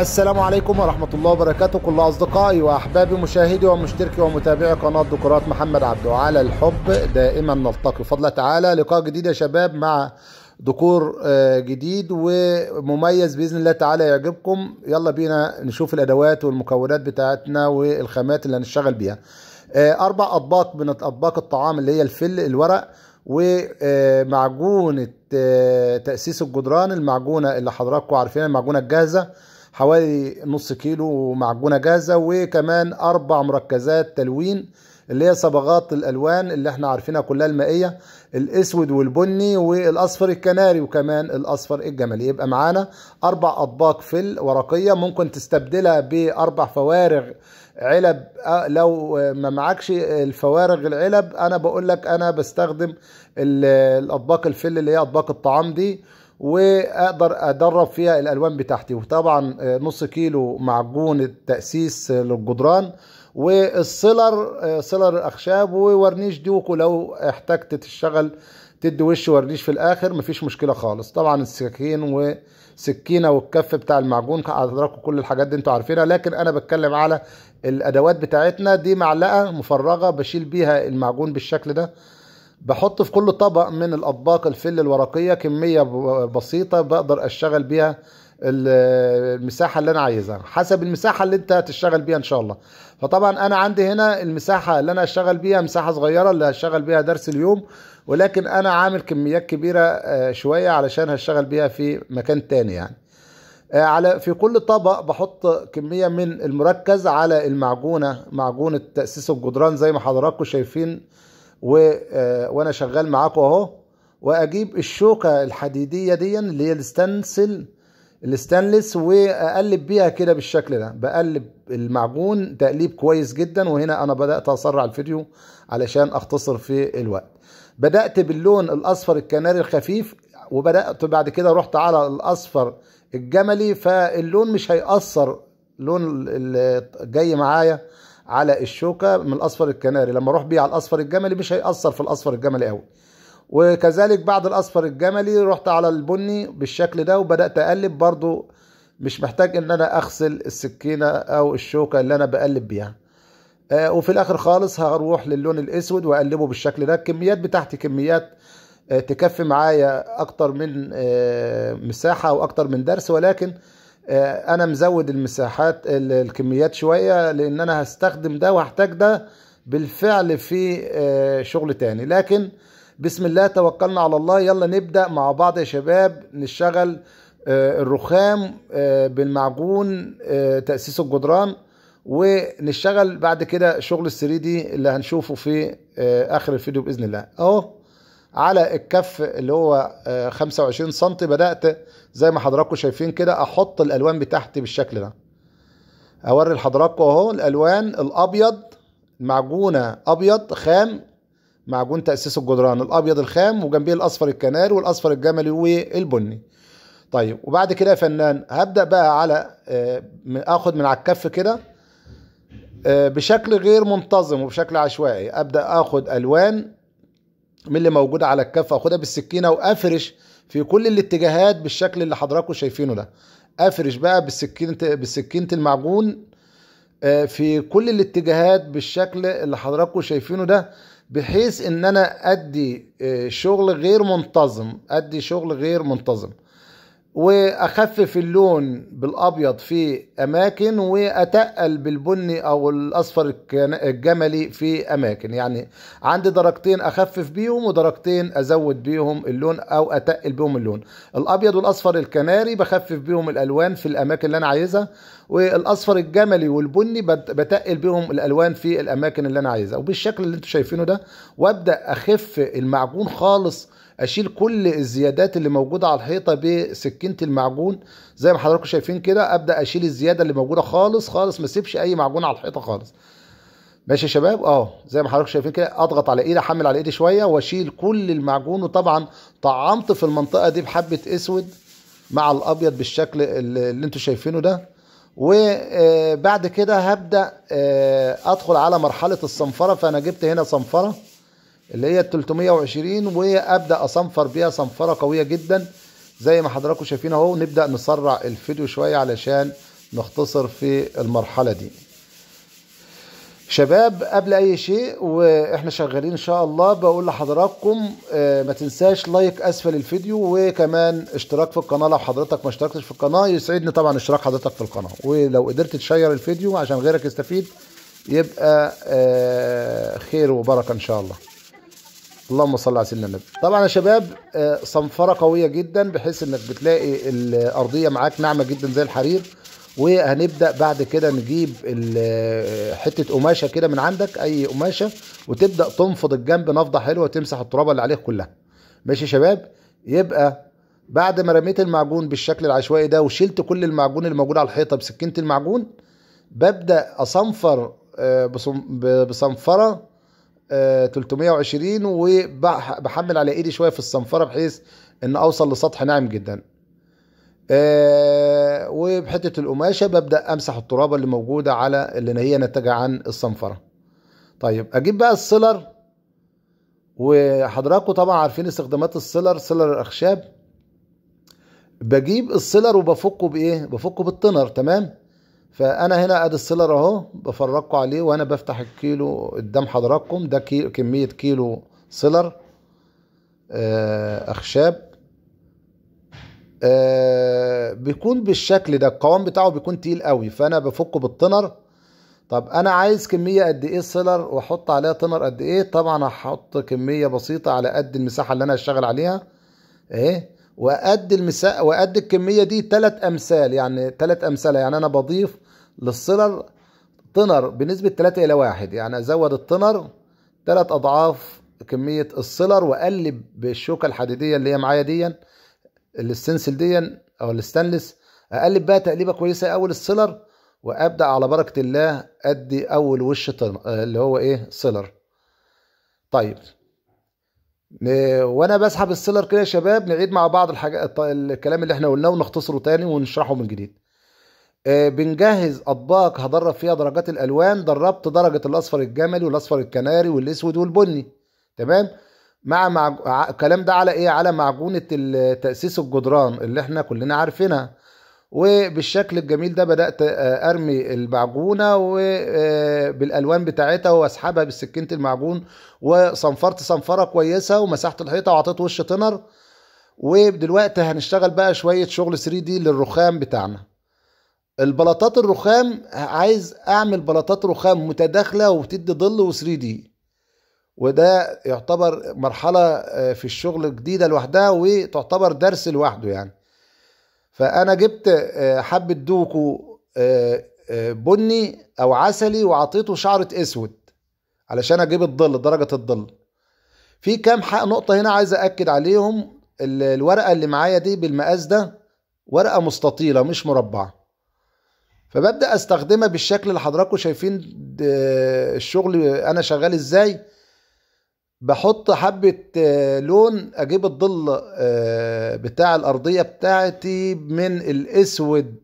السلام عليكم ورحمة الله وبركاته كل أصدقائي وأحبابي مشاهدي ومشتركي ومتابعي قناة دكورات محمد عبده على الحب دائما نلتقي بفضل تعالى لقاء جديد يا شباب مع دكور آه، جديد ومميز باذن الله تعالى يعجبكم يلا بينا نشوف الادوات والمكونات بتاعتنا والخامات اللي هنشتغل بيها آه، اربع اطباق من اطباق الطعام اللي هي الفل الورق ومعجونه آه، تاسيس الجدران المعجونه اللي حضراتكم عارفينها المعجونه الجاهزه حوالي نص كيلو معجونة جاهزة وكمان أربع مركزات تلوين اللي هي صبغات الألوان اللي احنا عارفينها كلها المائية الأسود والبني والأصفر الكناري وكمان الأصفر الجمالي يبقى معانا أربع أطباق فل ورقية ممكن تستبدلها بأربع فوارغ علب آه، لو ما معكش الفوارغ العلب أنا بقول لك أنا بستخدم الأطباق الفل اللي هي أطباق الطعام دي واقدر ادرب فيها الالوان بتاعتي وطبعا آه، نص كيلو معجون التاسيس للجدران والسيلر آه، سيلر اخشاب وورنيش ديوكو لو احتجت تشتغل تدي وش ورنيش في الاخر مفيش مشكله خالص طبعا السكين و سكينه والكف بتاع المعجون هتدركوا كل الحاجات دي انتوا عارفينها لكن انا بتكلم على الادوات بتاعتنا دي معلقه مفرغه بشيل بيها المعجون بالشكل ده بحط في كل طبق من الاطباق الفل الورقيه كميه بسيطه بقدر اشتغل بيها المساحه اللي انا عايزها حسب المساحه اللي انت هتشتغل بيها ان شاء الله فطبعا انا عندي هنا المساحه اللي انا هشتغل بيها مساحه صغيره اللي هشتغل بيها درس اليوم ولكن انا عامل كميات كبيره آه، شويه علشان هشتغل بيها في مكان تاني يعني آه، على في كل طبق بحط كميه من المركز على المعجونه معجونه تاسيس الجدران زي ما حضراتكم شايفين و... آه، وانا شغال معاكم اهو واجيب الشوكه الحديديه دي اللي هي الاستنسل الستانلس واقلب بيها كده بالشكل ده بقلب المعجون تقليب كويس جدا وهنا انا بدات اسرع الفيديو علشان اختصر في الوقت بدات باللون الاصفر الكناري الخفيف وبدات بعد كده رحت على الاصفر الجملي فاللون مش هيأثر لون اللي جاي معايا على الشوكة من الأصفر الكناري لما أروح بيه على الأصفر الجملي مش هيأثر في الأصفر الجملي أوي وكذلك بعد الأصفر الجملي رحت على البني بالشكل ده وبدأت أقلب برضو مش محتاج ان انا اغسل السكينة او الشوكة اللي انا بقلب بيها آه وفي الاخر خالص هروح للون الاسود واقلبه بالشكل ده الكميات بتاعتي كميات آه تكفي معايا اكتر من آه مساحة او اكتر من درس ولكن آه، انا مزود المساحات الكميات شويه لان انا هستخدم ده وهحتاج ده بالفعل في آه، شغل تاني لكن بسم الله توكلنا على الله يلا نبدا مع بعض يا شباب نشتغل آه، الرخام بالمعجون تاسيس الجدران ونشتغل بعد كده شغل 3 دي اللي هنشوفه في اخر الفيديو باذن الله اهو على الكف اللي هو 25 آه، سم بدأت زي ما حضراتكم شايفين كده احط الالوان بتاعتي بالشكل ده اوري لحضراتكم اهو الالوان الابيض معجونه ابيض خام معجون تاسيس الجدران الابيض الخام وجنبيه الاصفر الكناري والاصفر الجملي والبني طيب وبعد كده يا فنان هبدا بقى على آه، اخد من على الكف كده آه، بشكل غير منتظم وبشكل عشوائي ابدا اخد الوان من اللي موجودة على الكفه أخدها بالسكينة وأفرش في كل الاتجاهات بالشكل اللي حضراتكم شايفينه ده أفرش بقى بالسكينة بالسكينة المعجون آه، في كل الاتجاهات بالشكل اللي حضراتكم شايفينه ده بحيث ان انا ادي آه، شغل غير منتظم ادي شغل غير منتظم واخفف اللون بالابيض في اماكن واتقل بالبني او الاصفر الجملي في اماكن يعني عندي درجتين اخفف بيهم ودرجتين ازود بيهم اللون او اتقل بيهم اللون الابيض والاصفر الكناري بخفف بيهم الالوان في الاماكن اللي انا عايزها والاصفر الجملي والبني بتقل بيهم الالوان في الاماكن اللي انا عايزها وبالشكل اللي انتم شايفينه ده وابدا اخف المعجون خالص اشيل كل الزيادات اللي موجوده على الحيطه بسكينه المعجون زي ما حضراتكم شايفين كده ابدا اشيل الزياده اللي موجوده خالص خالص ما اسيبش اي معجون على الحيطه خالص ماشي يا شباب اه زي ما حضراتكم شايفين كده اضغط على ايدي احمل على ايدي شويه واشيل كل المعجون وطبعا طعمت في المنطقه دي بحبه اسود مع الابيض بالشكل اللي انتم شايفينه ده وبعد آه، كده هبدا آه، ادخل على مرحله الصنفره فانا جبت هنا صنفره اللي هي ال 320 وابدا اصنفر بيها صنفره قويه جدا زي ما حضراتكم شايفين اهو نبدا نسرع الفيديو شويه علشان نختصر في المرحله دي شباب قبل اي شيء واحنا شغالين ان شاء الله بقول لحضراتكم آه، ما تنساش لايك اسفل الفيديو وكمان اشتراك في القناه لو حضرتك ما اشتركتش في القناه يسعدني طبعا اشتراك حضرتك في القناه ولو قدرت تشير الفيديو عشان غيرك يستفيد يبقى آه، خير وبركه ان شاء الله اللهم صل على سيدنا النبي طبعا يا شباب آه، صنفره قويه جدا بحيث انك بتلاقي الارضيه معاك ناعمه جدا زي الحرير وهنبدا بعد كده نجيب آه، حته قماشه كده من عندك اي قماشه وتبدا تنفض الجنب نفضه حلوه وتمسح الترابه اللي عليه كلها ماشي يا شباب يبقى بعد ما رميت المعجون بالشكل العشوائي ده وشلت كل المعجون اللي موجود على الحيطه بسكينه المعجون ببدا اصنفر آه، بصنفره 320 آه، وبحمل على ايدي شويه في الصنفره بحيث ان اوصل لسطح ناعم جدا آه، وبحته القماشه ببدا امسح الترابه اللي موجوده على اللي هي ناتجه عن الصنفره طيب اجيب بقى السيلر وحضراتكم طبعا عارفين استخدامات السيلر سيلر الاخشاب بجيب السيلر وبفكه بايه بفكه بالتنر تمام فانا هنا ادي السيلر اهو بفرجكوا عليه وانا بفتح الكيلو قدام حضراتكم ده كيلو كميه كيلو سيلر آه اخشاب آه بيكون بالشكل ده القوام بتاعه بيكون تقيل قوي فانا بفكه بالطنر طب انا عايز كميه قد ايه السيلر واحط عليها طنر قد ايه طبعا هحط كميه بسيطه على قد المساحه اللي انا هشتغل عليها اهي وقد المسا... وقد الكميه دي ثلاث امثال يعني ثلاث امثله يعني انا بضيف للصلر طنر بنسبه 3 الى 1 يعني ازود الطنر ثلاث اضعاف كميه السلر واقلب بالشوكه الحديديه اللي هي معايا دي الاستنسل دي او الستانلس اقلب بقى تقليبه كويسه اول السيلر وابدا على بركه الله ادي اول وش طنر اللي هو ايه سلر طيب وانا بسحب السيلر كده يا شباب نعيد مع بعض الحاجات الكلام اللي احنا قلناه ونختصره تاني ونشرحه من جديد آه، بنجهز اطباق هدرب فيها درجات الالوان دربت درجه الاصفر الجملي والاصفر الكناري والاسود والبني تمام مع مع الكلام ده على ايه على معجونه تاسيس الجدران اللي احنا كلنا عارفينها وبالشكل الجميل ده بدأت آه، أرمي المعجونة وبالألوان آه، بتاعتها وأسحبها بسكينة المعجون وصنفرت صنفرة كويسة ومسحت الحيطة وعطيت وش طنر ودلوقتي هنشتغل بقى شوية شغل 3 دي للرخام بتاعنا البلاطات الرخام عايز أعمل بلاطات رخام متداخلة وبتدي ظل و 3 دي وده يعتبر مرحلة آه، في الشغل جديدة لوحدها وتعتبر درس لوحده يعني فانا جبت آه، حبه دوكو آه، آه، بني او عسلي وعطيته شعره اسود علشان اجيب الظل درجه الظل في كام نقطه هنا عايز اكد عليهم الورقه اللي معايا دي بالمقاس ده ورقه مستطيله مش مربعه فببدا استخدمها بالشكل اللي حضراتكم شايفين الشغل انا شغال ازاي بحط حبة آه، لون اجيب الظل آه، بتاع الارضية بتاعتي من الاسود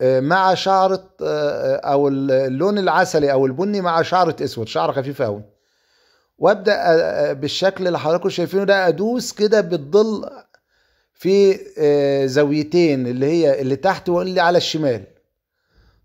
آه، مع شعرة او اللون العسلي او البني مع شعرة اسود شعر خفيف اوي وابدا بالشكل اللي حضراتكم شايفينه ده ادوس كده بالظل في زاويتين اللي هي اللي تحت واللي على الشمال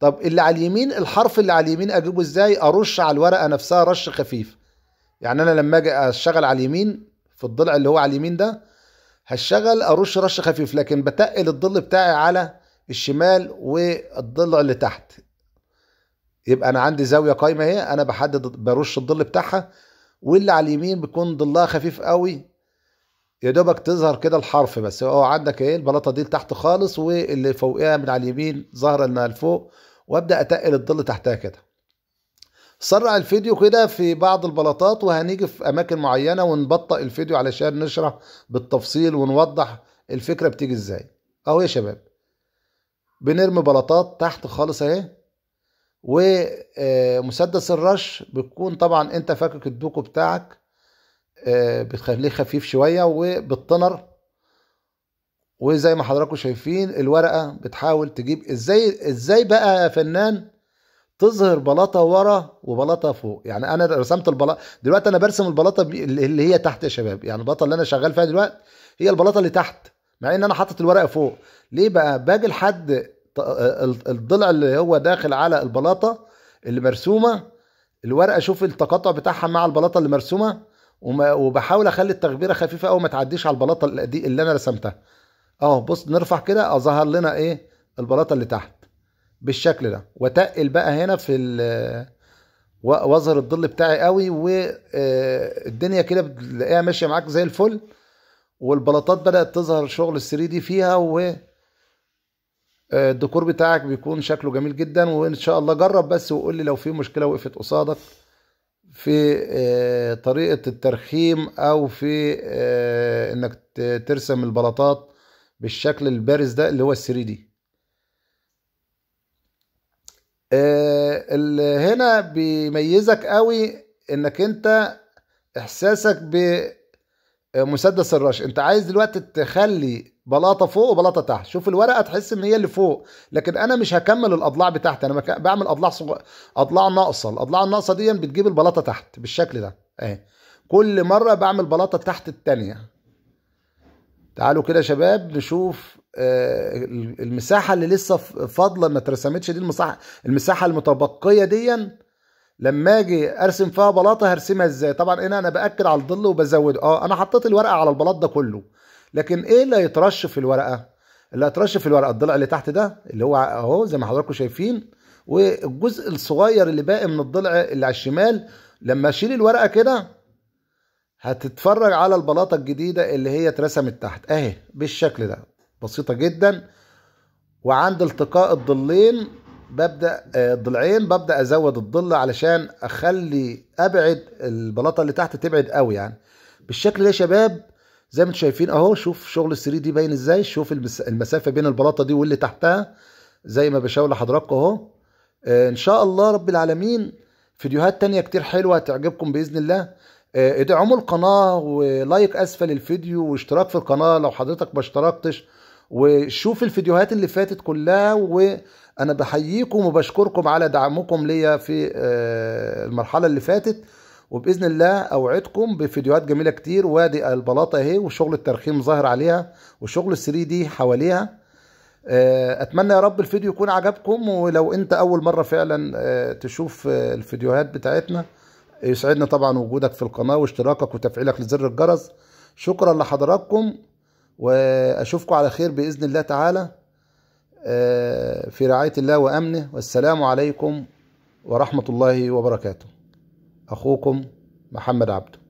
طب اللي على اليمين الحرف اللي على اليمين اجيبه ازاي ارش على الورقه نفسها رش خفيف يعني انا لما اجي اشتغل على اليمين في الضلع اللي هو على اليمين ده هشتغل ارش رش خفيف لكن بتقل الضل بتاعي على الشمال والضلع اللي تحت يبقى انا عندي زاويه قايمه اهي انا بحدد برش الضل بتاعها واللي على اليمين بيكون ضلها خفيف قوي يا دوبك تظهر كده الحرف بس هو عندك ايه البلاطه دي لتحت خالص واللي فوقها من على اليمين ظاهره انها لفوق وابدا اتقل الضل تحتها كده سرع الفيديو كده في بعض البلاطات وهنيجي في اماكن معينه ونبطئ الفيديو علشان نشرح بالتفصيل ونوضح الفكره بتيجي ازاي اهو يا شباب بنرمي بلاطات تحت خالص اهي ومسدس آه، الرش بتكون طبعا انت فاكك الدوكو بتاعك آه، بتخليه خفيف شويه وبالطنر وزي ما حضراتكم شايفين الورقه بتحاول تجيب ازاي ازاي بقى يا فنان تظهر بلاطه ورا وبلاطه فوق يعني انا رسمت البلاطه دلوقتي انا برسم البلاطه اللي هي تحت يا شباب يعني البلاطه اللي انا شغال فيها دلوقتي هي البلاطه اللي تحت مع ان انا حاطط الورقه فوق ليه بقى باجي لحد الضلع اللي هو داخل على البلاطه اللي مرسومه الورقه شوف التقاطع بتاعها مع البلاطه اللي مرسومه وبحاول اخلي التغبيره خفيفه قوي ما تعديش على البلاطه اللي انا رسمتها اهو بص نرفع كده ظهر لنا ايه البلاطه اللي تحت بالشكل ده وتقل بقى هنا في واظهر الظل بتاعي قوي والدنيا آه، كده بتلاقيها ماشيه معاك زي الفل والبلاطات بدات تظهر شغل ال3 دي فيها و آه، الديكور بتاعك بيكون شكله جميل جدا وان شاء الله جرب بس وقول لي لو في مشكله وقفت قصادك في آه، طريقه الترخيم او في انك ترسم البلاطات بالشكل البارز ده اللي هو ال3 دي آه، اللي هنا بيميزك قوي انك انت احساسك بمسدس الرش انت عايز دلوقتي تخلي بلاطه فوق وبلاطه تحت شوف الورقه تحس ان هي اللي فوق لكن انا مش هكمل الاضلاع بتاعتي انا بعمل اضلاع صغ... اضلاع ناقصه الاضلاع الناقصه دي بتجيب البلاطه تحت بالشكل ده اهي كل مره بعمل بلاطه تحت الثانيه تعالوا كده يا شباب نشوف آه، المساحه اللي لسه فاضله ما اترسمتش دي المساحه المساحه المتبقيه دي لما اجي ارسم فيها بلاطه هرسمها ازاي طبعا هنا انا باكد على الظل وبزوده اه انا حطيت الورقه على البلاط ده كله لكن ايه اللي هيترش في الورقه اللي هيترش في الورقه الضلع اللي تحت ده اللي هو اهو زي ما حضراتكم شايفين والجزء الصغير اللي باقي من الضلع اللي على الشمال لما اشيل الورقه كده هتتفرج على البلاطه الجديده اللي هي اترسمت تحت اهي بالشكل ده بسيطة جدا وعند التقاء الضلين ببدأ آه، الضلعين ببدأ أزود الضل علشان أخلي أبعد البلاطة اللي تحت تبعد قوي يعني بالشكل ده يا شباب زي ما انتم شايفين اهو شوف شغل ال 3 دي باين ازاي شوف المسافه بين البلاطه دي واللي تحتها زي ما بشاور لحضراتكم اهو آه، ان شاء الله رب العالمين فيديوهات تانية كتير حلوة هتعجبكم بإذن الله آه، ادعموا القناة ولايك أسفل الفيديو واشتراك في القناة لو حضرتك ما اشتركتش وشوف الفيديوهات اللي فاتت كلها وانا بحييكم وبشكركم على دعمكم ليا في آه، المرحله اللي فاتت وباذن الله اوعدكم بفيديوهات جميله كتير وادي البلاطه اهي وشغل الترخيم ظاهر عليها وشغل السري دي حواليها آه، اتمنى يا رب الفيديو يكون عجبكم ولو انت اول مره فعلا آه، تشوف الفيديوهات بتاعتنا يسعدنا طبعا وجودك في القناه واشتراكك وتفعيلك لزر الجرس شكرا لحضراتكم واشوفكم على خير باذن الله تعالى آه، في رعايه الله وامنه والسلام عليكم ورحمه الله وبركاته اخوكم محمد عبده